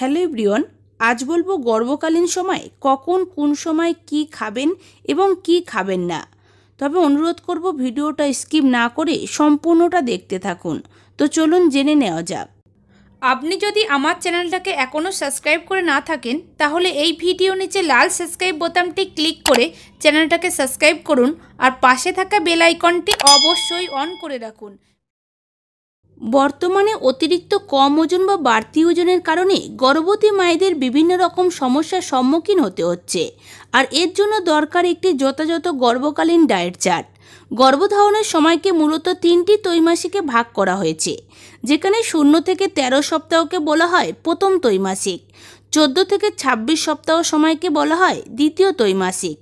hello Brian আজ বলবো গর্বকালীন সময় কখন কোন সময় কি খাবেন এবং কি খাবেন না তবে অনুরোধ করব ভিডিওটা স্কিপ না করে সম্পূর্ণটা দেখতে থাকুন তো চলুন জেনে নেওয়া যাক আপনি যদি আমার চ্যানেলটাকে এখনও সাবস্ক্রাইব করে না থাকেন তাহলে এই ভিডিও নিচে লাল সাবস্ক্রাইব বোতামটি ক্লিক করে চ্যানেলটাকে সাবস্ক্রাইব করুন আর পাশে থাকা বেল আইকনটি অবশ্যই অন করে রাখুন বর্তমানে অতিরিক্ত কম ওজন বা বাড়তি ওজনের কারণে গর্ভবতী মায়েদের বিভিন্ন রকম সমস্যার সম্মুখীন হতে হচ্ছে আর এর জন্য দরকার একটি যথাযথ গর্ভকালীন ডায়েট চার্ট গর্ভধারণের সময়কে মূলত তিনটি ত্রৈমাসিকে ভাগ করা হয়েছে যেখানে শূন্য থেকে ১৩ সপ্তাহকে বলা হয় প্রথম ত্রৈমাসিক ১৪ থেকে ২৬ সপ্তাহ সময়কে বলা হয় দ্বিতীয় ত্রৈমাসিক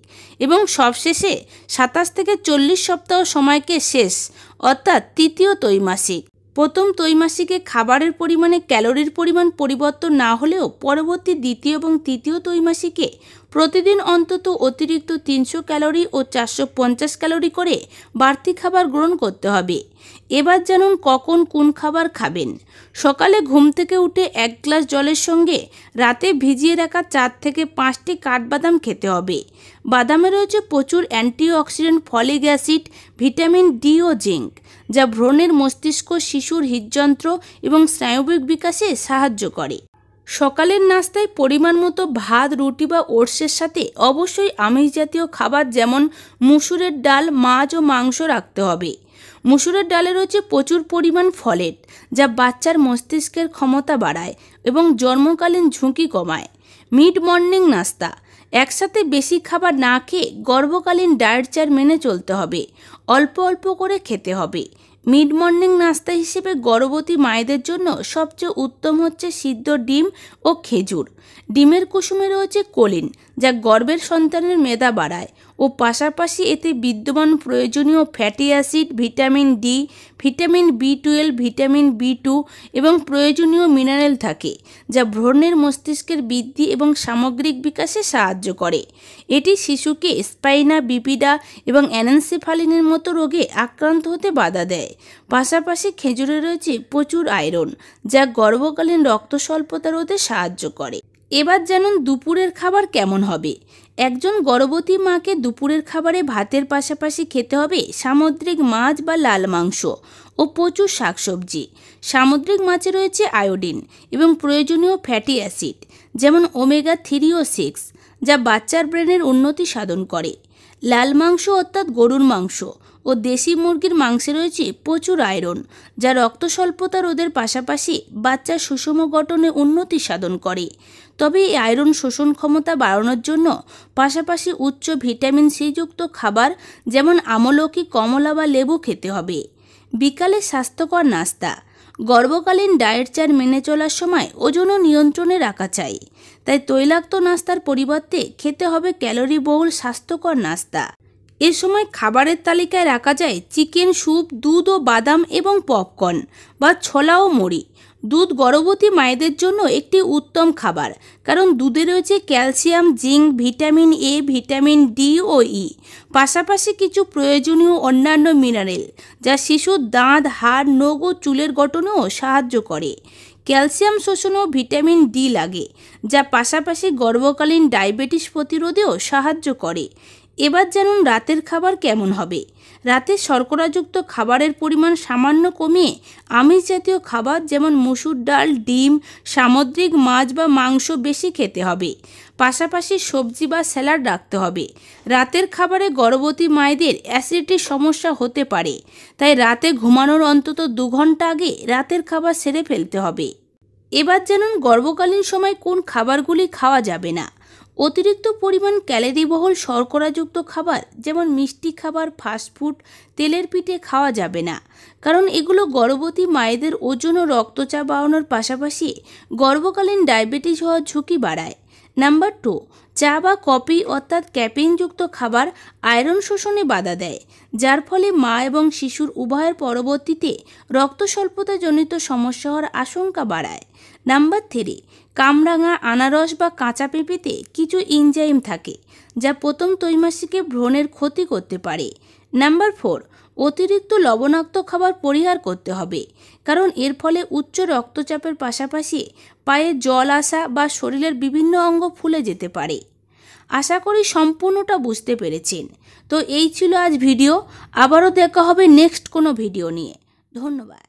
এবং সবশেষে সাতাশ থেকে চল্লিশ সপ্তাহ সময়কে শেষ অর্থাৎ তৃতীয় ত্রৈমাসিক প্রথম ত্রৈমাসিকে খাবারের পরিমাণে ক্যালোরির পরিমাণ পরিবর্তন না হলেও পরবর্তী দ্বিতীয় এবং তৃতীয় ত্রৈমাসিকে প্রতিদিন অন্তত অতিরিক্ত তিনশো ক্যালোরি ও চারশো পঞ্চাশ ক্যালোরি করে বাড়তি খাবার গ্রহণ করতে হবে এবার জানুন কখন কোন খাবার খাবেন সকালে ঘুম থেকে উঠে এক গ্লাস জলের সঙ্গে রাতে ভিজিয়ে রাখা চার থেকে পাঁচটি কাঠবাদাম খেতে হবে বাদামে রয়েছে প্রচুর antioxidant folic acid vitamin D ও জিঙ্ক যা ভ্রণের মস্তিষ্ক শিশুর হৃদযন্ত্র এবং স্নায়বিক বিকাশে সাহায্য করে সকালের নাস্তায় পরিমাণ মতো ভাত রুটি বা ওটসের সাথে অবশ্যই আমিষ জাতীয় খাবার যেমন মুসুরের ডাল মাছ ও মাংস রাখতে হবে মুসুরের ডালে রয়েছে প্রচুর পরিমাণ ফলেট যা বাচ্চার মস্তিষ্কের ক্ষমতা বাড়ায় এবং জন্মকালীন ঝুঁকি কমায় মিড মর্নিং নাস্তা একসাথে বেশি খাবার না খেয়ে গর্ভকালীন ডায়েট চার মেনে চলতে হবে অল্প অল্প করে খেতে হবে মিড মর্নিং নাস্তা হিসেবে গর্ভবতী মায়েদের জন্য সবচেয়ে উত্তম হচ্ছে সিদ্ধ ডিম ও খেজুর ডিমের কুসুমে রয়েছে কোলিন যা গর্বের সন্তানের মেধা বাড়ায় ও পাশাপাশি এতে বিদ্যমান প্রয়োজনীয় fatty acid vitamin D vitamin B twelve vitamin B two এবং প্রয়োজনীয় মিনারেল থাকে যা ভ্রণের মস্তিষ্কের বৃদ্ধি এবং সামগ্রিক বিকাশে সাহায্য করে এটি শিশুকে স্পাইনা বিপিডা এবং অ্যানান্সিফালিনের মতো রোগে আক্রান্ত হতে বাধা দেয় পাশাপাশি খেজুরে রয়েছে প্রচুর আয়রন যা গর্ভকালীন রক্ত স্বল্পতা রোধে সাহায্য করে এবার জানুন দুপুরের খাবার কেমন হবে একজন গর্ভবতী মাকে দুপুরের খাবারে ভাতের পাশাপাশি খেতে হবে সামুদ্রিক মাছ বা লাল মাংস ও প্রচুর শাকসবজি সামুদ্রিক মাছে রয়েছে আয়োডিন এবং প্রয়োজনীয় ফ্যাটি অ্যাসিড যেমন ওমেগা থ্রি ও সিক্স যা বাচ্চার ব্রেনের উন্নতি সাধন করে লাল মাংস অর্থাৎ গরুর মাংস ও দেশি মুরগির মাংসে রয়েছে প্রচুর আয়রন যা রক্ত স্বল্পতা রোধের পাশাপাশি বাচ্চার সুষম গঠনে উন্নতি সাধন করে তবে এই আয়রন শোষণ ক্ষমতা বাড়ানোর জন্য পাশাপাশি উচ্চ ভিটামিন সি যুক্ত খাবার যেমন আমলকি কমলা বা লেবু খেতে হবে বিকালে স্বাস্থ্যকর নাস্তা গর্ভকালীন ডায়েট চার মেনে চলার সময় ওজনও নিয়ন্ত্রণে রাখা চাই তাই তৈলাক্ত নাস্তার পরিবর্তে খেতে হবে ক্যালোরি বহুল স্বাস্থ্যকর নাস্তা এ সময় খাবারের তালিকায় রাখা যায় চিকেন স্যুপ দুধ ও বাদাম এবং পপকর্ন বা ছোলা ও মুড়ি দুধ গর্ভবতী মায়েদের জন্য একটি উত্তম খাবার কারণ দুধে রয়েছে calcium zinc vitamin A vitamin D ও ই পাশাপাশি কিছু প্রয়োজনীয় অন্যান্য মিনারেল যা শিশুর দাঁত হাড় নগ ও চুলের গঠনেও সাহায্য করে ক্যালসিয়াম শোষণেও ভিটামিন ডি লাগে যা পাশাপাশি গর্ভকালীন ডায়াবেটিস প্রতিরোধেও সাহায্য করে এবার জানুন রাতের খাবার কেমন হবে রাতে শর্করাযুক্ত খাবারের পরিমাণ সামান্য কমিয়ে আমিষ জাতীয় খাবার যেমন মুসুর ডাল ডিম সামুদ্রিক মাছ বা মাংস বেশি খেতে হবে পাশাপাশি সবজি বা স্যালাড রাখতে হবে রাতের খাবারে গর্ভবতী মায়েদের অ্যাসিডিটির সমস্যা হতে পারে তাই রাতে ঘুমানোর অন্তত দু ঘন্টা আগে রাতের খাবার সেরে ফেলতে হবে এবার জানুন গর্ভকালীন সময় কোন খাবারগুলি খাওয়া যাবে না অতিরিক্ত পরিমাণ ক্যালেরিবহল শর্করাযুক্ত খাবার যেমন মিষ্টি খাবার ফাস্টফুড তেলের পিঠে খাওয়া যাবে না কারণ এগুলো গর্ভবতী মায়েদের ওজন ও রক্তচাপ বাড়ানোর পাশাপাশি গর্ভকালীন ডায়াবেটিস হওয়ার ঝুঁকি বাড়ায় নাম্বার টু চা বা কফি অর্থাৎ ক্যাপিনযুক্ত খাবার আয়রন শোষণে বাধা দেয় যার ফলে মা এবং শিশুর উভয়ের পরবর্তীতে রক্ত স্বল্পতাজনিত সমস্যা হওয়ার আশঙ্কা বাড়ায় নাম্বার থ্রি কামরাঙা আনারস বা কাঁচা পেঁপেতে কিছু ইনজাইম থাকে যা প্রথম ত্রৈমাসিকে ভ্রণের ক্ষতি করতে পারে নাম্বার ফোর অতিরিক্ত লবণাক্ত খাবার পরিহার করতে হবে কারণ এর ফলে উচ্চ রক্তচাপের পাশাপাশি পায়ে জল আসা বা শরীরের বিভিন্ন অঙ্গ ফুলে যেতে পারে আশা করি সম্পূর্ণটা বুঝতে পেরেছেন তো এই ছিল আজ ভিডিও আবারও দেখা হবে নেক্সট কোনো ভিডিও নিয়ে ধন্যবাদ